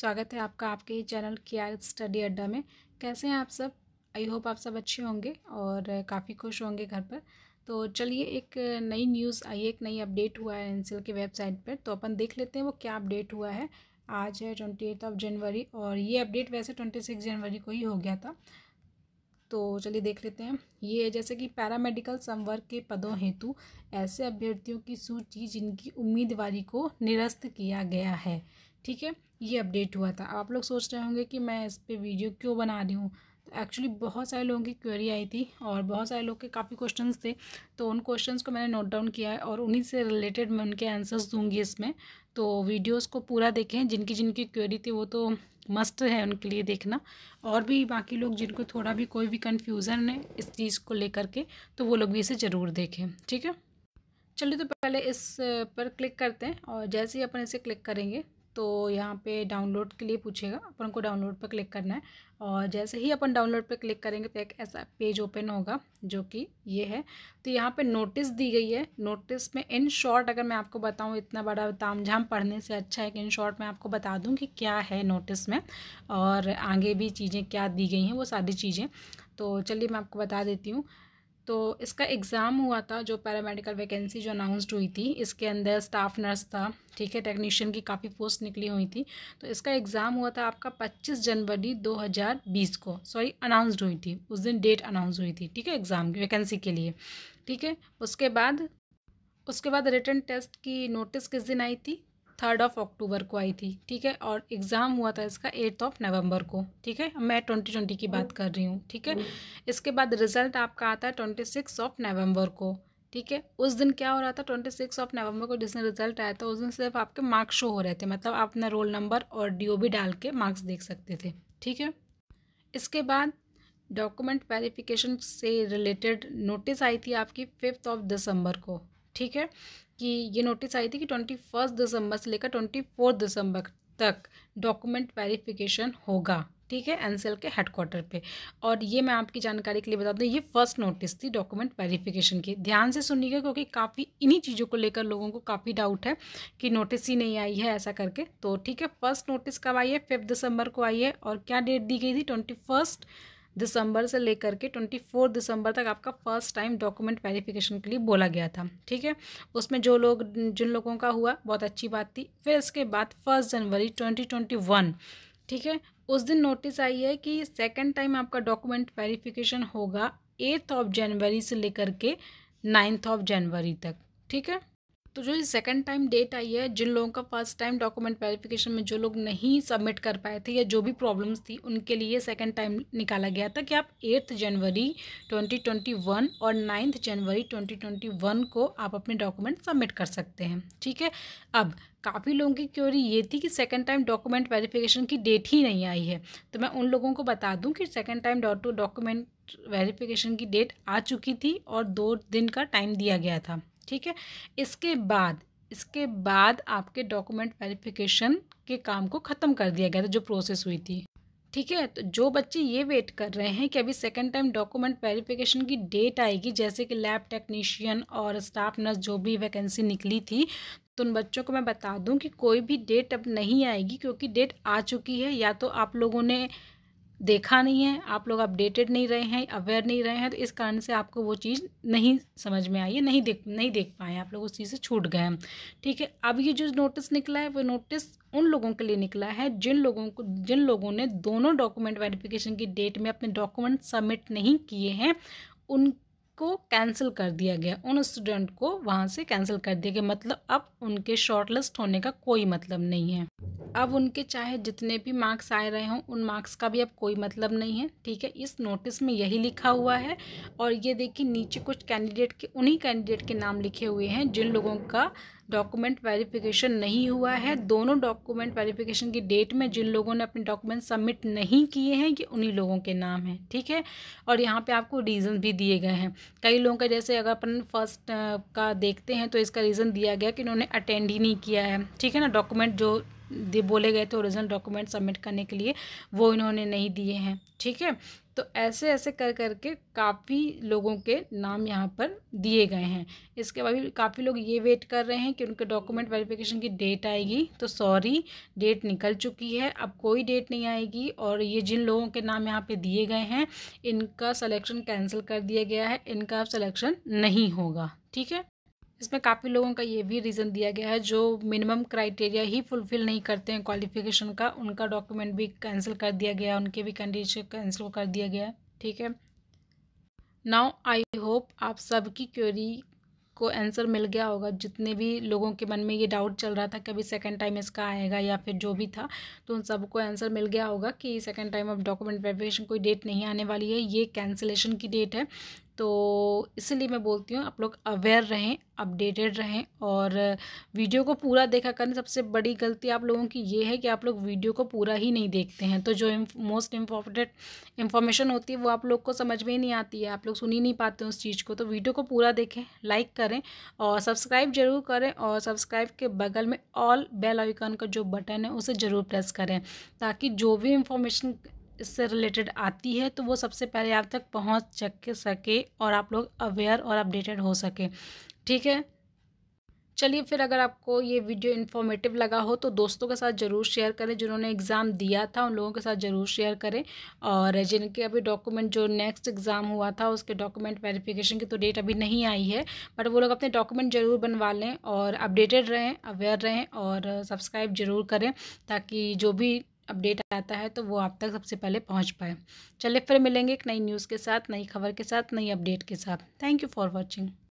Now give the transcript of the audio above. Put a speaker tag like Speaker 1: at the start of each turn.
Speaker 1: स्वागत है आपका आपके ही चैनल केयर स्टडी अड्डा में कैसे हैं आप सब आई होप आप सब अच्छे होंगे और काफ़ी खुश होंगे घर पर तो चलिए एक नई न्यूज़ आई एक नई अपडेट हुआ है एन के वेबसाइट पर तो अपन देख लेते हैं वो क्या अपडेट हुआ है आज है ट्वेंटी एट ऑफ जनवरी और ये अपडेट वैसे ट्वेंटी सिक्स जनवरी को ही हो गया था तो चलिए देख लेते हैं ये जैसे कि पैरामेडिकल संवर्ग के पदों हेतु ऐसे अभ्यर्थियों की सूची जिनकी उम्मीदवारी को निरस्त किया गया है ठीक है ये अपडेट हुआ था आप लोग सोच रहे होंगे कि मैं इस पर वीडियो क्यों बना रही हूँ तो एक्चुअली बहुत सारे लोगों की क्वेरी आई थी और बहुत सारे लोग के काफ़ी क्वेश्चंस थे तो उन क्वेश्चंस को मैंने नोट डाउन किया है और उन्हीं से रिलेटेड मैं उनके आंसर्स दूंगी इसमें तो वीडियोस को पूरा देखें जिनकी जिनकी क्वेरी थी वो तो मस्ट है उनके लिए देखना और भी बाकी लोग जिनको थोड़ा भी कोई भी कन्फ्यूज़न है इस चीज़ को लेकर के तो वो लोग भी इसे ज़रूर देखें ठीक है चलिए तो पहले इस पर क्लिक करते हैं और जैसे ही अपन इसे क्लिक करेंगे तो यहाँ पे डाउनलोड के लिए पूछेगा अपन को डाउनलोड पर क्लिक करना है और जैसे ही अपन डाउनलोड पर क्लिक करेंगे तो एक ऐसा पेज ओपन होगा जो कि ये है तो यहाँ पे नोटिस दी गई है नोटिस में इन शॉर्ट अगर मैं आपको बताऊँ इतना बड़ा तामझाम पढ़ने से अच्छा है कि इन शॉर्ट मैं आपको बता दूँ कि क्या है नोटिस में और आगे भी चीज़ें क्या दी गई हैं वो सारी चीज़ें तो चलिए मैं आपको बता देती हूँ तो इसका एग्ज़ाम हुआ था जो पैरामेडिकल वैकेंसी जो अनाउंसड हुई थी इसके अंदर स्टाफ नर्स था ठीक है टेक्नीशियन की काफ़ी पोस्ट निकली हुई थी तो इसका एग्ज़ाम हुआ था आपका 25 जनवरी 2020 को सॉरी अनाउंसड हुई थी उस दिन डेट अनाउंस हुई थी ठीक है एग्ज़ाम की वैकेंसी के लिए ठीक है उसके बाद उसके बाद रिटर्न टेस्ट की नोटिस किस दिन आई थी थर्ड ऑफ अक्टूबर को आई थी ठीक है और एग्ज़ाम हुआ था इसका एट्थ ऑफ नवंबर को ठीक है मैं ट्वेंटी ट्वेंटी की बात कर रही हूँ ठीक है इसके बाद रिजल्ट आपका आता है ट्वेंटी सिक्स ऑफ नवंबर को ठीक है उस दिन क्या हो रहा था ट्वेंटी सिक्स ऑफ नवंबर को जिस दिन रिजल्ट आया था उस दिन सिर्फ आपके मार्क्स शो हो रहे थे मतलब आप अपना रोल नंबर और बी डाल के मार्क्स देख सकते थे ठीक है इसके बाद डॉक्यूमेंट वेरिफिकेशन से रिलेटेड नोटिस आई थी आपकी फिफ्थ ऑफ दिसंबर को ठीक है कि ये नोटिस आई थी कि ट्वेंटी फर्स्ट दिसंबर से लेकर ट्वेंटी फोर्थ दिसंबर तक डॉक्यूमेंट वेरिफिकेशन होगा ठीक है एन के हेडक्वार्टर पे और ये मैं आपकी जानकारी के लिए बता दूँ ये फर्स्ट नोटिस थी डॉक्यूमेंट वेरिफिकेशन की ध्यान से सुनिएगा क्योंकि काफ़ी इन्हीं चीज़ों को लेकर लोगों को काफ़ी डाउट है कि नोटिस ही नहीं आई है ऐसा करके तो ठीक है फर्स्ट नोटिस कब आई है फिफ्थ दिसंबर को आई है और क्या डेट दी गई थी ट्वेंटी फर्स्ट दिसंबर से लेकर के ट्वेंटी दिसंबर तक आपका फर्स्ट टाइम डॉक्यूमेंट वेरिफिकेशन के लिए बोला गया था ठीक है उसमें जो लोग जिन लोगों का हुआ बहुत अच्छी बात थी फिर इसके बाद first January twenty twenty one ठीक है उस दिन नोटिस आई है कि सेकेंड टाइम आपका डॉक्यूमेंट वेरिफिकेशन होगा एट्थ ऑफ जनवरी से लेकर के नाइन्थ ऑफ जनवरी तक ठीक है तो जो सेकंड टाइम डेट आई है जिन लोगों का फर्स्ट टाइम डॉक्यूमेंट वेरिफिकेशन में जो लोग नहीं सबमिट कर पाए थे या जो भी प्रॉब्लम्स थी उनके लिए सेकंड टाइम निकाला गया था कि आप एट्थ जनवरी 2021 और नाइन्थ जनवरी 2021 को आप अपने डॉक्यूमेंट सबमिट कर सकते हैं ठीक है अब काफ़ी लोगों की क्योरी ये थी कि सेकंड टाइम डॉक्यूमेंट वेरिफिकेशन की डेट ही नहीं आई है तो मैं उन लोगों को बता दूं कि सेकेंड टाइम डॉक्यूमेंट वेरिफिकेशन की डेट आ चुकी थी और दो दिन का टाइम दिया गया था ठीक है इसके बाद इसके बाद आपके डॉक्यूमेंट वेरिफिकेशन के काम को ख़त्म कर दिया गया था जो प्रोसेस हुई थी ठीक है तो जो बच्चे ये वेट कर रहे हैं कि अभी सेकेंड टाइम डॉक्यूमेंट वेरिफिकेशन की डेट आएगी जैसे कि लैब टेक्नीशियन और स्टाफ नर्स जो भी वैकेंसी निकली थी तो उन बच्चों को मैं बता दूं कि कोई भी डेट अब नहीं आएगी क्योंकि डेट आ चुकी है या तो आप लोगों ने देखा नहीं है आप लोग अपडेटेड नहीं रहे हैं अवेयर नहीं रहे हैं तो इस कारण से आपको वो चीज़ नहीं समझ में आई है नहीं देख नहीं देख पाए आप लोग उस चीज़ से छूट गए हैं ठीक है अब ये जो नोटिस निकला है वो नोटिस उन लोगों के लिए निकला है जिन लोगों को जिन लोगों ने दोनों डॉक्यूमेंट वेरिफिकेशन की डेट में अपने डॉक्यूमेंट सबमिट नहीं किए हैं उन को कैंसिल कर दिया गया उन स्टूडेंट को वहाँ से कैंसिल कर दिया गया मतलब अब उनके शॉर्टलिस्ट होने का कोई मतलब नहीं है अब उनके चाहे जितने भी मार्क्स आए रहे हों उन मार्क्स का भी अब कोई मतलब नहीं है ठीक है इस नोटिस में यही लिखा हुआ है और ये देखिए नीचे कुछ कैंडिडेट के उन्हीं कैंडिडेट के नाम लिखे हुए हैं जिन लोगों का डॉक्यूमेंट वेरिफिकेशन नहीं हुआ है दोनों डॉक्यूमेंट वेरिफिकेशन की डेट में जिन लोगों ने अपने डॉक्यूमेंट सबमिट नहीं किए हैं ये उन्हीं लोगों के नाम हैं ठीक है और यहाँ पे आपको रीज़न भी दिए गए हैं कई लोगों का जैसे अगर अपन फर्स्ट का देखते हैं तो इसका रीज़न दिया गया कि इन्होंने अटेंड ही नहीं किया है ठीक है ना डॉक्यूमेंट जो बोले गए थे ओरिजिनल डॉक्यूमेंट सबमिट करने के लिए वो इन्होंने नहीं दिए हैं ठीक है तो ऐसे ऐसे कर करके काफ़ी लोगों के नाम यहाँ पर दिए गए हैं इसके बाद भी काफ़ी लोग ये वेट कर रहे हैं कि उनके डॉक्यूमेंट वेरिफिकेशन की डेट आएगी तो सॉरी डेट निकल चुकी है अब कोई डेट नहीं आएगी और ये जिन लोगों के नाम यहाँ पे दिए गए हैं इनका सिलेक्शन कैंसिल कर दिया गया है इनका अब सलेक्शन नहीं होगा ठीक है इसमें काफ़ी लोगों का ये भी रीज़न दिया गया है जो मिनिमम क्राइटेरिया ही फुलफ़िल नहीं करते हैं क्वालिफिकेशन का उनका डॉक्यूमेंट भी कैंसिल कर दिया गया उनके भी कंडीशन कैंसिल कर दिया गया है ठीक है नाउ आई होप आप सबकी क्वेरी को आंसर मिल गया होगा जितने भी लोगों के मन में ये डाउट चल रहा था कि अभी सेकेंड टाइम इसका आएगा या फिर जो भी था तो उन सबको आंसर मिल गया होगा कि सेकेंड टाइम अब डॉक्यूमेंट वेरिफिकेशन कोई डेट नहीं आने वाली है ये कैंसिलेशन की डेट है तो इसलिए मैं बोलती हूँ आप लोग अवेयर रहें अपडेटेड रहें और वीडियो को पूरा देखा करने सबसे बड़ी गलती आप लोगों की ये है कि आप लोग वीडियो को पूरा ही नहीं देखते हैं तो जो मोस्ट इम्पॉर्टेंट इन्फॉर्मेशन होती है वो आप लोग को समझ में ही नहीं आती है आप लोग सुन ही नहीं पाते उस चीज़ को तो वीडियो को पूरा देखें लाइक करें और सब्सक्राइब जरूर करें और सब्सक्राइब के बगल में ऑल बेल आइकन का जो बटन है उसे ज़रूर प्रेस करें ताकि जो भी इंफॉर्मेशन इससे रिलेटेड आती है तो वो सबसे पहले आप तक पहुंच सके और आप लोग अवेयर और अपडेटेड हो सके ठीक है चलिए फिर अगर आपको ये वीडियो इन्फॉर्मेटिव लगा हो तो दोस्तों के साथ ज़रूर शेयर करें जिन्होंने एग्ज़ाम दिया था उन लोगों के साथ ज़रूर शेयर करें और जिनके अभी डॉक्यूमेंट जो नेक्स्ट एग्ज़ाम हुआ था उसके डॉक्यूमेंट वेरिफिकेशन की तो डेट अभी नहीं आई है बट वो लोग अपने डॉक्यूमेंट ज़रूर बनवा लें और अपडेटेड रहें अवेयर रहें और सब्सक्राइब ज़रूर करें ताकि जो भी अपडेट आता है तो वो आप तक सबसे पहले पहुँच पाए चले फिर मिलेंगे एक नई न्यूज़ के साथ नई खबर के साथ नई अपडेट के साथ थैंक यू फॉर वॉचिंग